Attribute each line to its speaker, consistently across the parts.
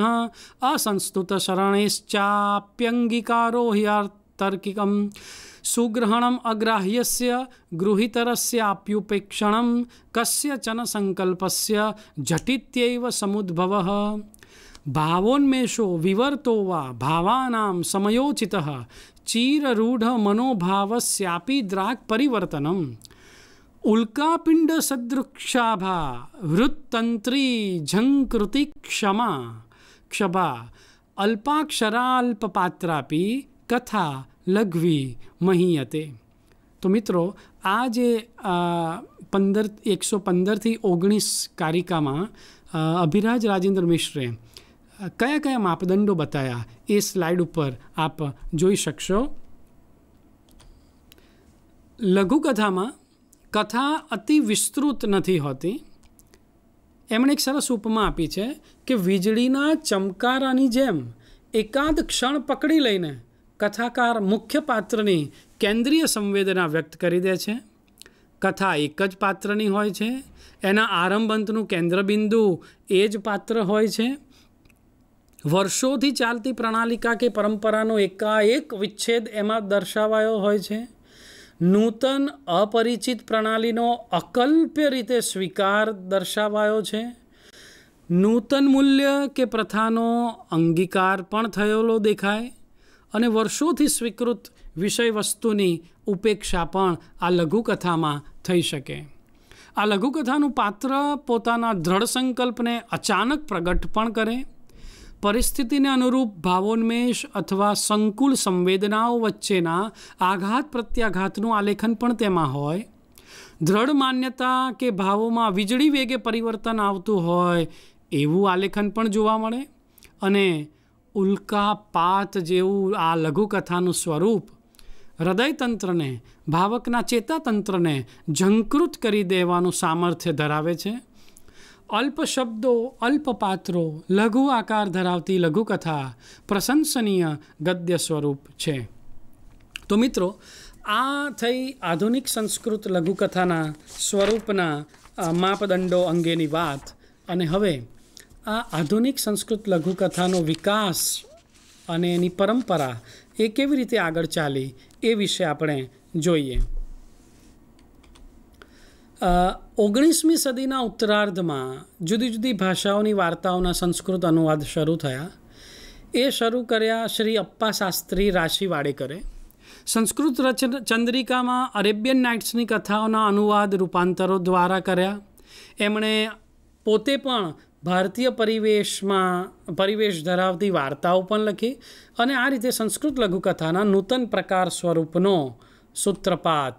Speaker 1: अग्राह्य से सुग्रहणम् सेप्युपेक्षण गृहीतरस्याप्युपेक्षणं संकल्प से झटित समुद्भव भावोन्मेषो विवर्तो वा भावानां समयोचितः चीररूढमनोभावस्यापि द्राक्परिवर्तनम् उल्कापिण्डसदृक्षाभा हृत्तन्त्री क्षमा ક્ષભા અલ્પાક્ષરાલ્પપાત્રાપી કથા લઘવી મહીયતે તો મિત્રો આ જે પંદર એકસો પંદરથી ઓગણીસ કારિકામાં અભિરાજ રાજેન્દ્ર મિશ્રે કયા કયા માપદંડો બતાવ્યા એ સ્લાઇડ ઉપર આપ જોઈ શકશો લઘુકથામાં કથા અતિ વિસ્તૃત નથી હોતી એમણે એક સરસ ઉપમા આપી છે કે વીજળીના ચમકારાની જેમ એકાદ ક્ષણ પકડી લઈને કથાકાર મુખ્ય પાત્રની કેન્દ્રીય સંવેદના વ્યક્ત કરી દે છે કથા એક જ પાત્રની હોય છે એના આરંભંતનું કેન્દ્રબિંદુ એ જ પાત્ર હોય છે વર્ષોથી ચાલતી પ્રણાલિકા કે પરંપરાનો એકાએક વિચ્છેદ એમાં દર્શાવાયો હોય છે નૂતન અપરિચિત પ્રણાલીનો અકલ્પ્ય રીતે સ્વીકાર દર્શાવાયો છે નૂતન મૂલ્ય કે પ્રથાનો અંગીકાર પણ થયેલો દેખાય અને વર્ષોથી સ્વીકૃત વિષય વસ્તુની ઉપેક્ષા પણ આ લઘુકથામાં થઈ શકે આ લઘુકથાનું પાત્ર પોતાના દ્રઢ સંકલ્પને અચાનક પ્રગટ પણ કરે પરિસ્થિતિને અનુરૂપ ભાવોન્મેષ અથવા સંકુલ સંવેદનાઓ વચ્ચેના આઘાત પ્રત્યાઘાતનું આલેખન પણ તેમાં હોય દ્રઢ માન્યતા કે ભાવોમાં વીજળી વેગે પરિવર્તન આવતું હોય એવું આલેખન પણ જોવા મળે અને ઉલ્કા પાત જેવું આ લઘુકથાનું સ્વરૂપ હૃદયતંત્રને ભાવકના ચેતાતંત્રને ઝંકૃત કરી દેવાનું સામર્થ્ય ધરાવે છે અલ્પ શબ્દો અલ્પ પાત્રો લઘુ આકાર ધરાવતી લઘુકથા પ્રશંસનીય ગદ્ય સ્વરૂપ છે તો મિત્રો આ થઈ આધુનિક સંસ્કૃત લઘુકથાના સ્વરૂપના માપદંડો અંગેની વાત અને હવે આ આધુનિક સંસ્કૃત લઘુકથાનો વિકાસ અને એની પરંપરા એ કેવી રીતે આગળ ચાલી એ વિશે આપણે જોઈએ ઓગણીસમી સદીના ઉત્તરાર્ધમાં જુદી જુદી ભાષાઓની વાર્તાઓના સંસ્કૃત અનુવાદ શરૂ થયા એ શરૂ કર્યા શ્રી અપ્પા શાસ્ત્રી રાશિ વાડેકરે સંસ્કૃત રચના ચંદ્રિકામાં અરેબિયન નાઇટ્સની કથાઓના અનુવાદ રૂપાંતરો દ્વારા કર્યા એમણે પોતે પણ ભારતીય પરિવેશમાં પરિવેશ ધરાવતી વાર્તાઓ પણ લખી અને આ રીતે સંસ્કૃત લઘુકથાના નૂતન પ્રકાર સ્વરૂપનો સૂત્રપાત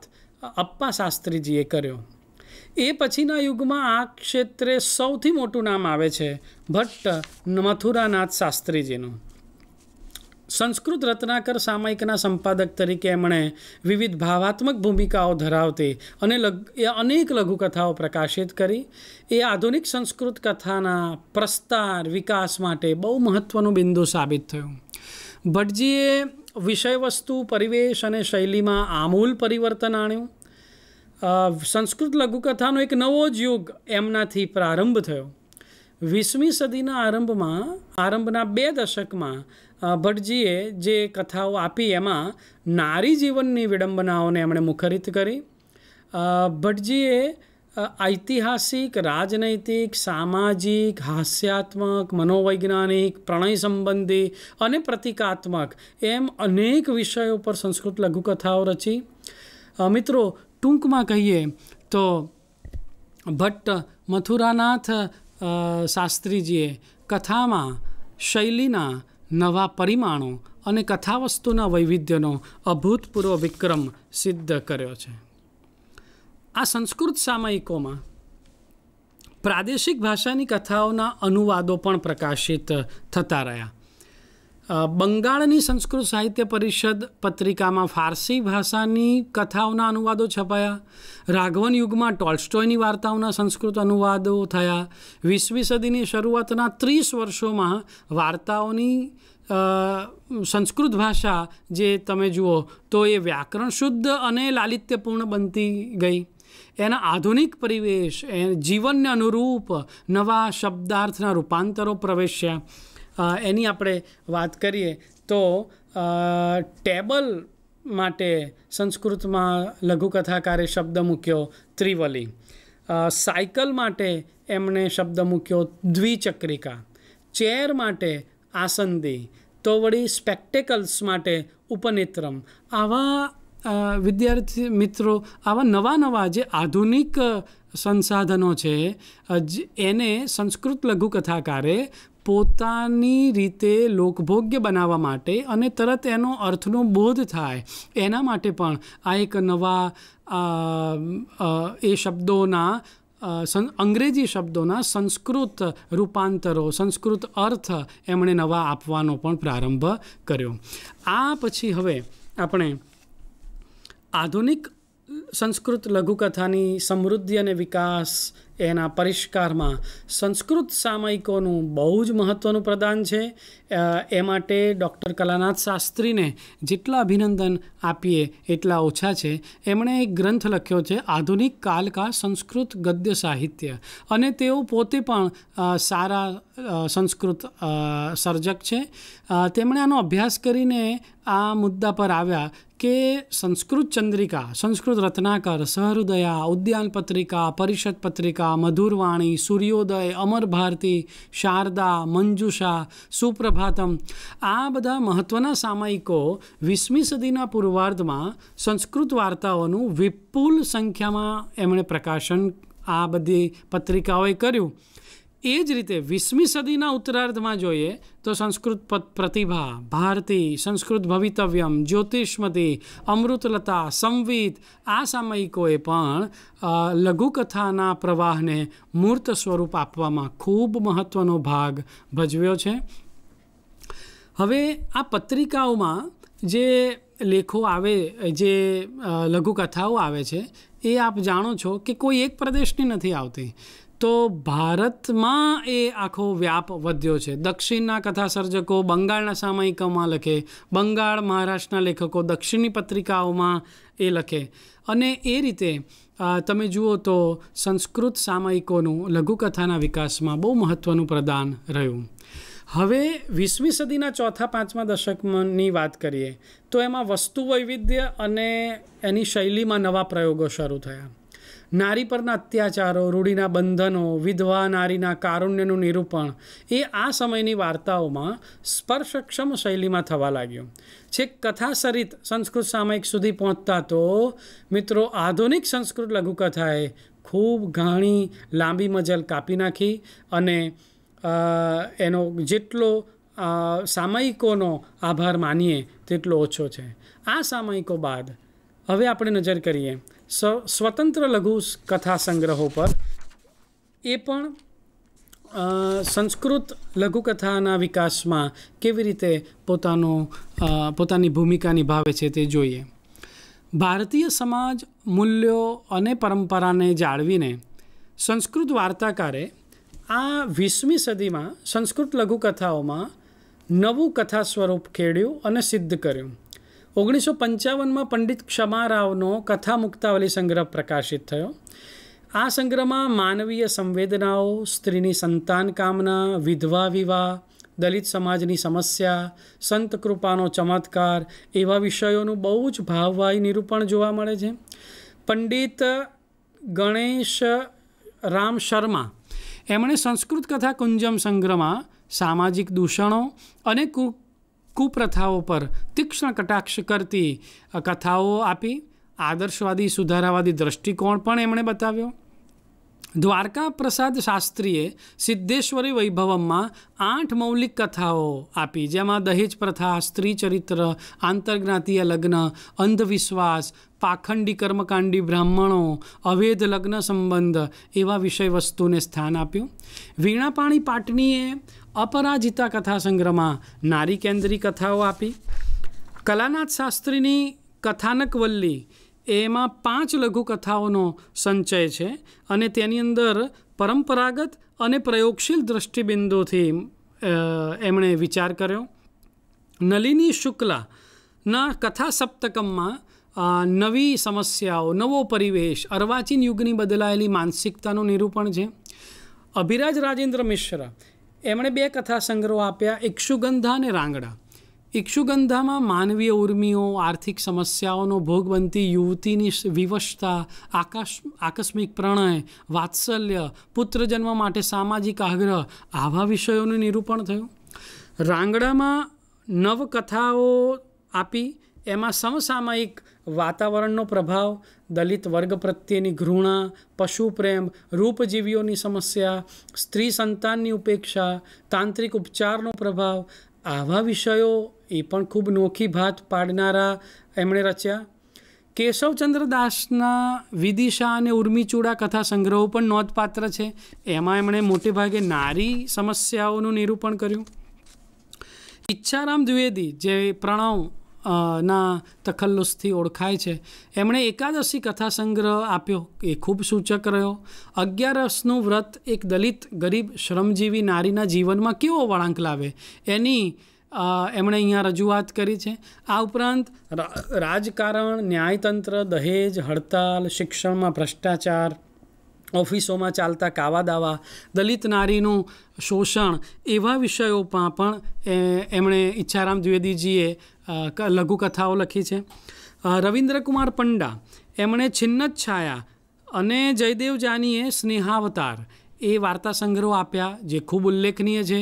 Speaker 1: અપ્પા શાસ્ત્રીજીએ કર્યો એ પછીના યુગમાં આ ક્ષેત્રે સૌથી મોટું નામ આવે છે ભટ્ટ મથુરાનાથ શાસ્ત્રીજીનું સંસ્કૃત રત્નાકર સામાયિકના સંપાદક તરીકે એમણે વિવિધ ભાવાત્મક ભૂમિકાઓ ધરાવતી અને લગ એ અનેક લઘુકથાઓ પ્રકાશિત કરી એ આધુનિક સંસ્કૃત કથાના પ્રસ્તાર વિકાસ માટે બહુ મહત્ત્વનું બિંદુ સાબિત થયું ભટ્ટજીએ વિષયવસ્તુ પરિવેશ અને શૈલીમાં આમૂલ પરિવર્તન આણ્યું સંસ્કૃત લઘુકથાનો એક નવો જ યુગ એમનાથી પ્રારંભ થયો વીસમી સદીના આરંભમાં આરંભના બે દશકમાં ભટ્ટજીએ જે કથાઓ આપી એમાં નારી જીવનની વિડંબનાઓને એમણે મુખરિત કરી ભટ્ટજીએ ઐતિહાસિક રાજનૈતિક સામાજિક હાસ્યાત્મક મનોવૈજ્ઞાનિક પ્રણય સંબંધી અને પ્રતિકાત્મક એમ અનેક વિષયો પર સંસ્કૃત લઘુકથાઓ રચી મિત્રો ટૂંકમાં કહીએ તો ભટ્ટ મથુરાનાથ શાસ્ત્રીજીએ કથામાં શૈલીના નવા પરિમાણો અને કથાવસ્તુના વૈવિધ્યનો અભૂતપૂર્વ વિક્રમ સિદ્ધ કર્યો છે આ સંસ્કૃત સામયિકોમાં પ્રાદેશિક ભાષાની કથાઓના અનુવાદો પણ પ્રકાશિત થતા રહ્યા બંગાળની સંસ્કૃત સાહિત્ય પરિષદ પત્રિકામાં ફારસી ભાષાની કથાઓના અનુવાદો છપાયા રાઘવન યુગમાં ટોલ્સ્ટોયની વાર્તાઓના સંસ્કૃત અનુવાદો થયા વીસમી સદીની શરૂઆતના ત્રીસ વર્ષોમાં વાર્તાઓની સંસ્કૃત ભાષા જે તમે જુઓ તો એ વ્યાકરણ શુદ્ધ અને લાલિત્યપૂર્ણ બનતી ગઈ એના આધુનિક પરિવેશ એ જીવનને અનુરૂપ નવા શબ્દાર્થના રૂપાંતરો પ્રવેશ્યા એની આપણે વાત કરીએ તો ટેબલ માટે સંસ્કૃતમાં લઘુકથાકારે શબ્દ મૂક્યો ત્રિવલી સાયકલ માટે એમણે શબ્દ મૂક્યો દ્વિચક્રિકા ચેર માટે આસંદી તો વળી સ્પેક્ટેકલ્સ માટે ઉપનેત્રમ આવા વિદ્યાર્થી મિત્રો આવા નવા નવા જે આધુનિક સંસાધનો છે એને સંસ્કૃત લઘુકથાકારે પોતાની રીતે લોકભોગ્ય બનાવવા માટે અને તરત એનો અર્થનો બોધ થાય એના માટે પણ આ એક નવા એ શબ્દોના અંગ્રેજી શબ્દોના સંસ્કૃત રૂપાંતરો સંસ્કૃત અર્થ એમણે નવા આપવાનો પણ પ્રારંભ કર્યો આ પછી હવે આપણે આધુનિક સંસ્કૃત લઘુકથાની સમૃદ્ધિ અને વિકાસ એના પરિષ્કારમાં સંસ્કૃત સામયિકોનું બહુ જ મહત્ત્વનું પ્રદાન છે એ માટે ડૉક્ટર કલાનાથ શાસ્ત્રીને જેટલા અભિનંદન આપીએ એટલા ઓછા છે એમણે એક ગ્રંથ લખ્યો છે આધુનિક કાલ સંસ્કૃત ગદ્ય સાહિત્ય અને તેઓ પોતે પણ સારા સંસ્કૃત સર્જક છે તેમણે આનો અભ્યાસ કરીને આ મુદ્દા પર આવ્યા કે સંસ્કૃત ચંદ્રિકા સંસ્કૃત રત્નાકર સહૃદયા ઉદ્યાન પત્રિકા પરિષદ પત્રિકા મધુરવાણી સૂર્યોદય અમર ભારતી શારદા મંજુષા સુપ્રભાતમ આ બધા મહત્ત્વના સામયિકો વીસમી સદીના પૂર્વાર્ધમાં સંસ્કૃત વાર્તાઓનું વિપુલ સંખ્યામાં એમણે પ્રકાશન આ બધી પત્રિકાઓએ કર્યું એ જ રીતે વીસમી સદીના ઉત્તરાર્ધમાં જોઈએ તો સંસ્કૃત પ્રતિભા ભારતી સંસ્કૃત ભવિતવ્યમ જ્યોતિષ્મતી અમૃતલતા સંવિત આ સામયિકોએ પણ લઘુકથાના પ્રવાહને મૂર્ત સ્વરૂપ આપવામાં ખૂબ મહત્ત્વનો ભાગ ભજવ્યો છે હવે આ પત્રિકાઓમાં જે લેખો આવે જે લઘુકથાઓ આવે છે એ આપ જાણો છો કે કોઈ એક પ્રદેશની નથી આવતી તો ભારતમાં એ આખો વ્યાપ વધ્યો છે દક્ષિણના કથા સર્જકો બંગાળના સામયિકોમાં લખે બંગાળ મહારાષ્ટ્રના લેખકો દક્ષિણની પત્રિકાઓમાં એ લખે અને એ રીતે તમે જુઓ તો સંસ્કૃત સામયિકોનું લઘુકથાના વિકાસમાં બહુ મહત્ત્વનું પ્રદાન રહ્યું હવે વીસમી સદીના ચોથા પાંચમા દશકની વાત કરીએ તો એમાં વસ્તુ વૈવિધ્ય અને એની શૈલીમાં નવા પ્રયોગો શરૂ થયા નારી પરના અત્યાચારો રૂઢિના બંધનો વિધવા નારીના કારુણ્યનું નિરૂપણ એ આ સમયની વાર્તાઓમાં સ્પર્શક્ષમ શૈલીમાં થવા લાગ્યું છેક કથાસરિત સંસ્કૃત સામયિક સુધી પહોંચતા તો મિત્રો આધુનિક સંસ્કૃત લઘુકથાએ ખૂબ ઘાણી લાંબી મજલ કાપી નાખી અને એનો જેટલો સામયિકોનો આભાર માનીએ તેટલો ઓછો છે આ સામયિકો બાદ હવે આપણે નજર કરીએ સ્વતંત્ર લઘુ કથા સંગ્રહો પર એ પણ સંસ્કૃત લઘુકથાના વિકાસમાં કેવી રીતે પોતાનો પોતાની ભૂમિકા નિભાવે છે તે જોઈએ ભારતીય સમાજ મૂલ્યો અને પરંપરાને જાળવીને સંસ્કૃત વાર્તાકારે આ વીસમી સદીમાં સંસ્કૃત લઘુકથાઓમાં નવું કથા સ્વરૂપ ખેડ્યું અને સિદ્ધ કર્યું ઓગણીસો પંચાવનમાં પંડિત ક્ષમારાવનો કથા મુક્તાવલી સંગ્રહ પ્રકાશિત થયો આ સંગ્રહમાં માનવીય સંવેદનાઓ સ્ત્રીની સંતાન કામના વિધવા વિવાહ દલિત સમાજની સમસ્યા સંત કૃપાનો ચમત્કાર એવા વિષયોનું બહુ જ ભાવવાહી નિરૂપણ જોવા મળે છે પંડિત ગણેશ રામ શર્મા એમણે સંસ્કૃત કથા કુંજમ સંગ્રહમાં સામાજિક દૂષણો અને કુપ્રથાઓ પર તીક્ષ્ણ કટાક્ષ કરતી કથાઓ આપી આદર્શવાદી સુધારાવાદી દ્રષ્ટિકોણ પણ એમણે બતાવ્યો દ્વારકા પ્રસાદ શાસ્ત્રીએ સિદ્ધેશ્વરી વૈભવમમાં આઠ મૌલિક કથાઓ આપી જેમાં દહેજ પ્રથા સ્ત્રી ચરિત્ર આંતરજ્ઞાતીય લગ્ન અંધવિશ્વાસ પાખંડી કર્મકાંડી બ્રાહ્મણો અવેધ લગ્ન સંબંધ એવા વિષય વસ્તુને સ્થાન આપ્યું વીણાપાણી પાટણીએ અપરાજિતા કથા સંગ્રહમાં નારી કેન્દ્રી કથાઓ આપી કલાનાથ શાસ્ત્રીની કથાનકવલ્લી એમાં પાંચ લઘુકથાઓનો સંચય છે અને તેની અંદર પરંપરાગત અને પ્રયોગશીલ દ્રષ્ટિબિંદુથી એમણે વિચાર કર્યો નલિની શુક્લાના કથા સપ્તકમમાં નવી સમસ્યાઓ નવો પરિવેશ અર્વાચીન યુગની બદલાયેલી માનસિકતાનું નિરૂપણ છે અભિરાજ રાજેન્દ્ર મિશ્ર એમણે બે કથા સંગ્રહો આપ્યા ઇક્ષુગંધા અને રાંગડા ઇક્ષુગંધામાં માનવીય ઉર્મિઓ આર્થિક સમસ્યાઓનો ભોગ બનતી યુવતીની વિવશતા આકાશ આકસ્મિક પ્રણય વાત્સલ્ય પુત્રજન્મ માટે સામાજિક આગ્રહ આવા વિષયોનું નિરૂપણ થયું રાંગડામાં નવકથાઓ આપી એમાં સમસામયિક વાતાવરણનો પ્રભાવ દલિત વર્ગ પ્રત્યેની ઘૃણા પશુપ્રેમ રૂપજીવીઓની સમસ્યા સ્ત્રી સંતાનની ઉપેક્ષા તાંત્રિક ઉપચારનો પ્રભાવ આવા વિષયો એ પણ ખૂબ નોખી ભાત પાડનારા એમણે રચ્યા કેશવચંદ્ર દાસના વિદિશા અને ઉર્મિચૂડા કથા સંગ્રહો પણ નોંધપાત્ર છે એમાં એમણે મોટે ભાગે નારી સમસ્યાઓનું નિરૂપણ કર્યું ઈચ્છારામ દ્વિવેદી જે પ્રણવ ના તખલ્લુસથી ઓળખાય છે એમણે એકાદશી કથા સંગ્રહ આપ્યો એ ખૂબ સૂચક રહ્યો અગિયારસનું વ્રત એક દલિત ગરીબ શ્રમજીવી નારીના જીવનમાં કેવો વળાંક લાવે એની એમણે અહીંયા રજૂઆત કરી છે આ ઉપરાંત રાજકારણ ન્યાયતંત્ર દહેજ હડતાલ શિક્ષણમાં ભ્રષ્ટાચાર ઓફિસોમાં ચાલતા કાવા દાવા દલિત નારીનું શોષણ એવા વિષયોમાં પણ એમણે ઈચ્છારામ દ્વિવેદીજીએ લઘુકથાઓ લખી છે રવિન્દ્રકુમાર પંડા એમણે છિન્નત છાયા અને જયદેવ જાનીએ સ્નેહાવતાર એ વાર્તા સંગ્રહો આપ્યા જે ખૂબ ઉલ્લેખનીય છે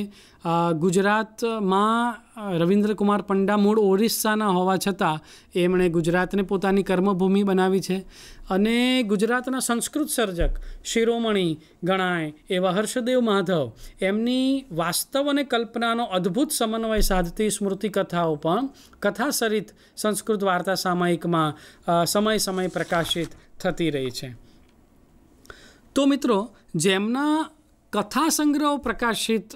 Speaker 1: ગુજરાતમાં રવિન્દ્રકુમાર પંડા મૂળ ઓરિસ્સાના હોવા છતાં એમણે ગુજરાતને પોતાની કર્મભૂમિ બનાવી છે અને ગુજરાતના સંસ્કૃત સર્જક શિરોમણી ગણાય એવા હર્ષદેવ માધવ એમની વાસ્તવ અને કલ્પનાનો અદ્ભુત સમન્વય સાધતી સ્મૃતિ કથાઓ પણ કથાસરિત સંસ્કૃત વાર્તા સામાયિકમાં સમય સમય પ્રકાશિત થતી રહી છે તો મિત્રો જેમના કથા સંગ્રહો પ્રકાશિત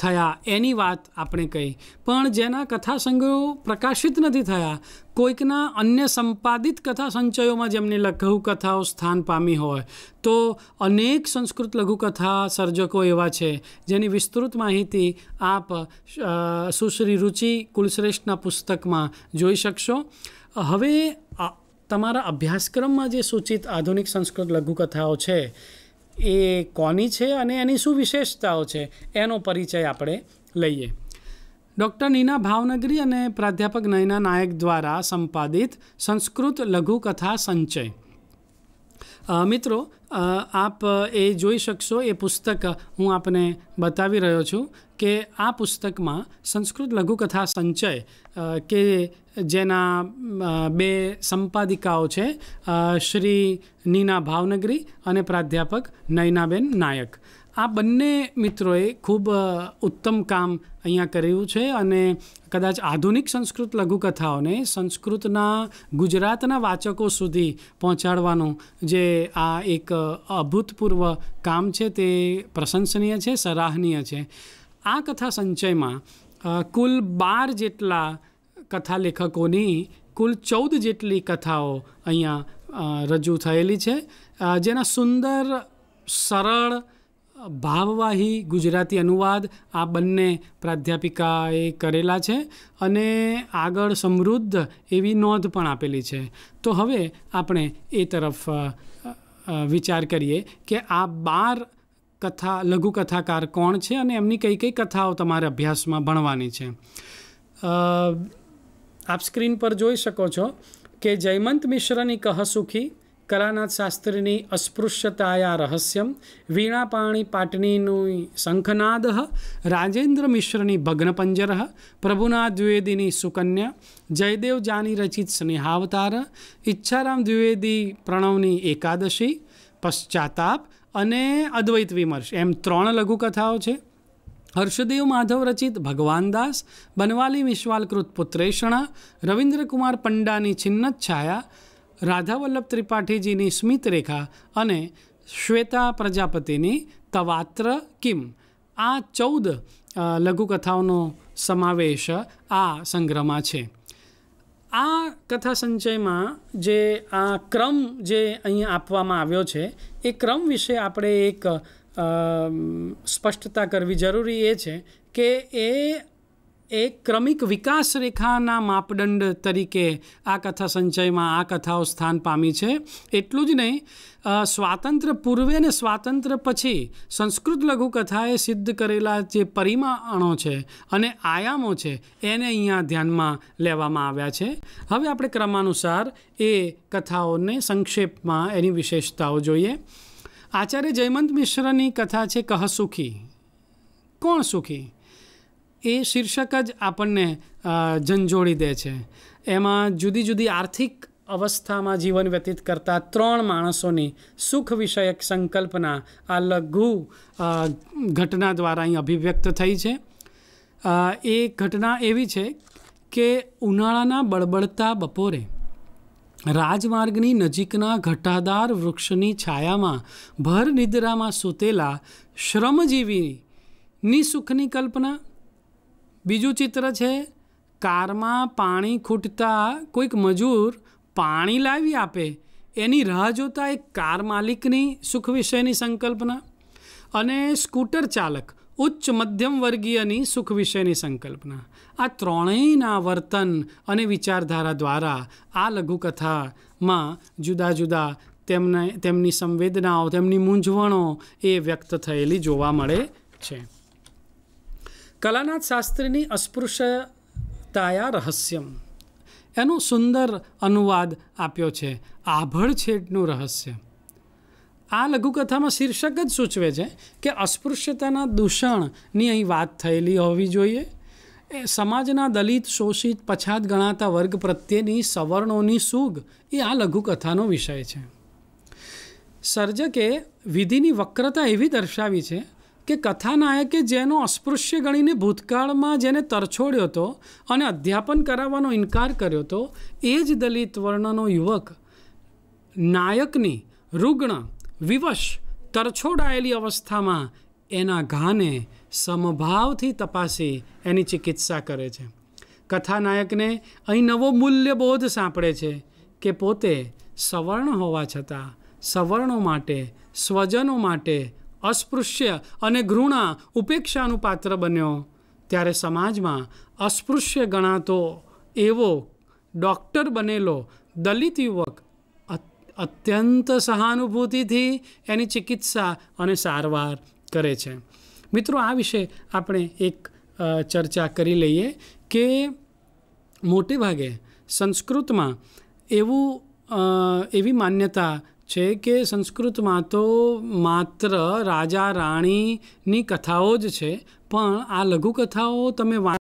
Speaker 1: થયા એની વાત આપણે કહી પણ જેના કથા સંગ્રહો પ્રકાશિત નથી થયા કોઈકના અન્ય સંપાદિત કથા સંચયોમાં જેમની લઘુકથાઓ સ્થાન પામી હોય તો અનેક સંસ્કૃત લઘુકથા સર્જકો એવા છે જેની વિસ્તૃત માહિતી આપ સુશ્રી રુચિ કુલશ્રેષ્ઠના પુસ્તકમાં જોઈ શકશો હવે તમારા અભ્યાસક્રમમાં જે સૂચિત આધુનિક સંસ્કૃત લઘુકથાઓ છે એ કોની છે અને એની શું વિશેષતાઓ છે એનો પરિચય આપણે લઈએ ડૉક્ટર નીના ભાવનગરી અને પ્રાધ્યાપક નયના નાયક દ્વારા સંપાદિત સંસ્કૃત લઘુકથા સંચય મિત્રો આપ એ જોઈ શકશો એ પુસ્તક હું આપને બતાવી રહ્યો છું કે આ પુસ્તકમાં સંસ્કૃત લઘુકથા સંચય કે જેના બે સંપાદિકાઓ છે શ્રી નીના ભાવનગરી અને પ્રાધ્યાપક નયનાબેન નાયક આ બંને મિત્રોએ ખૂબ ઉત્તમ કામ અહીંયા કર્યું છે અને કદાચ આધુનિક સંસ્કૃત લઘુકથાઓને સંસ્કૃતના ગુજરાતના વાચકો સુધી પહોંચાડવાનું જે આ એક અભૂતપૂર્વ કામ છે તે પ્રશંસનીય છે સરાહનીય છે આ કથા સંચયમાં કુલ બાર જેટલા કથા લેખકોની કુલ ચૌદ જેટલી કથાઓ અહીંયા રજૂ થયેલી છે જેના સુંદર સરળ ભાવવાહી ગુજરાતી અનુવાદ આ બંને પ્રાધ્યાપિકાએ કરેલા છે અને આગળ સમૃદ્ધ એવી નોંધ પણ આપેલી છે તો હવે આપણે એ તરફ વિચાર કરીએ કે આ બાર કથા લઘુકથાકાર કોણ છે અને એમની કઈ કઈ કથાઓ તમારે અભ્યાસમાં ભણવાની છે આપ સ્ક્રીન પર જોઈ શકો છો કે જયમંત મિશ્રની કહ સુખી કલાનાથ શાસ્ત્રીની અસ્પૃશ્યતાયા રહસ્યમ વીણાપાણી પાટનીનું શંખનાદ રાજેન્દ્ર મિશ્રની ભગ્નપંજર પ્રભુના દ્વિવેદીની સુકન્યા જયદેવ જાની રચિત સ્નેહાવતાર ઈચ્છારામ દ્વિવેદી પ્રણવની એકાદશી પશ્ચાતાપ અને અદ્વૈત વિમર્શ એમ ત્રણ લઘુકથાઓ છે હર્ષદેવ માધવ રચિત ભગવાનદાસ બનવાલી વિશ્વાલકૃત પુત્રેષણા રવિન્દ્રકુમાર પંડાની છિન્નછાયા રાધાવલ્લભ ત્રિપાઠીજીની સ્મિત રેખા અને શ્વેતા પ્રજાપતિની તવાત્ર કિમ આ ચૌદ લઘુકથાઓનો સમાવેશ આ સંગ્રહમાં છે આ કથા સંચયમાં જે આ ક્રમ જે અહીં આપવામાં આવ્યો છે એ ક્રમ વિશે આપણે એક સ્પષ્ટતા કરવી જરૂરી એ છે કે એ એ ક્રમિક વિકાસ રેખાના માપદંડ તરીકે આ કથા સંચયમાં આ કથાઓ સ્થાન પામી છે એટલું જ નહીં સ્વાતંત્ર્ય પૂર્વે અને સ્વાતંત્ર્ય પછી સંસ્કૃત લઘુકથાએ સિદ્ધ કરેલા જે પરિમાણો છે અને આયામો છે એને અહીંયા ધ્યાનમાં લેવામાં આવ્યા છે હવે આપણે ક્રમાનુસાર એ કથાઓને સંક્ષેપમાં એની વિશેષતાઓ જોઈએ આચાર્ય જયમંત મિશ્રની કથા છે કહ સુખી કોણ સુખી એ શીર્ષક જ આપણને ઝંઝોળી દે છે એમાં જુદી જુદી આર્થિક અવસ્થામાં જીવન વ્યતીત કરતા ત્રણ માણસોની સુખ વિષયક સંકલ્પના આ લઘુ ઘટના દ્વારા અહીં અભિવ્યક્ત થઈ છે એ ઘટના એવી છે કે ઉનાળાના બળબળતા બપોરે રાજમાર્ગની નજીકના ઘટાદાર વૃક્ષની છાયામાં ભર નિદ્રામાં સૂતેલા શ્રમજીવીની સુખની કલ્પના બીજું ચિત્ર છે કારમાં પાણી ખૂટતા કોઈક મજૂર પાણી લાવી આપે એની રાહ જોતાં એક કાર માલિકની સુખ વિશેની સંકલ્પના અને સ્કૂટર ચાલક ઉચ્ચ મધ્યમ વર્ગીયની સુખ વિશેની સંકલ્પના આ ત્રણેયના વર્તન અને વિચારધારા દ્વારા આ લઘુકથામાં જુદા જુદા તેમને તેમની સંવેદનાઓ તેમની મૂંઝવણો એ વ્યક્ત થયેલી જોવા મળે છે કલાનાથ શાસ્ત્રીની અસ્પૃશ્યતાયા રહસ્યમ એનો સુંદર અનુવાદ આપ્યો છે આભળ છેડનું રહસ્ય આ લઘુકથામાં શીર્ષક જ સૂચવે છે કે અસ્પૃશ્યતાના દૂષણની અહીં વાત થયેલી હોવી જોઈએ એ સમાજના દલિત શોષિત પછાત ગણાતા વર્ગ પ્રત્યેની સવર્ણોની સૂગ એ આ લઘુકથાનો વિષય છે સર્જકે વિધિની વક્રતા એવી દર્શાવી છે કે કથાનાયકે જેનો અસ્પૃશ્ય ગણીને ભૂતકાળમાં જેને તરછોડ્યો હતો અને અધ્યાપન કરાવવાનો ઇનકાર કર્યો હતો એ જ દલિત વર્ણનો યુવક નાયકની રુગ્ણ વિવશ તરછોડાયેલી અવસ્થામાં એના ઘાને સમભાવથી તપાસી એની ચિકિત્સા કરે છે કથાનાયકને અહીં નવો મૂલ્યબોધ સાંપડે છે કે પોતે સવર્ણ હોવા છતાં સવર્ણો માટે સ્વજનો માટે અસ્પૃશ્ય અને ઘૃણા ઉપેક્ષાનું પાત્ર બન્યો ત્યારે સમાજમાં અસ્પૃશ્ય ગણાતો એવો ડૉક્ટર બનેલો દલિત યુવક અત્યંત સહાનુભૂતિથી એની ચિકિત્સા અને સારવાર કરે છે મિત્રો આ વિશે આપણે એક ચર્ચા કરી લઈએ કે મોટે ભાગે સંસ્કૃતમાં એવું એવી માન્યતા છે કે સંસ્કૃતમાં તો માત્ર રાજા રાણીની કથાઓ જ છે પણ આ લઘુકથાઓ તમે વાંચ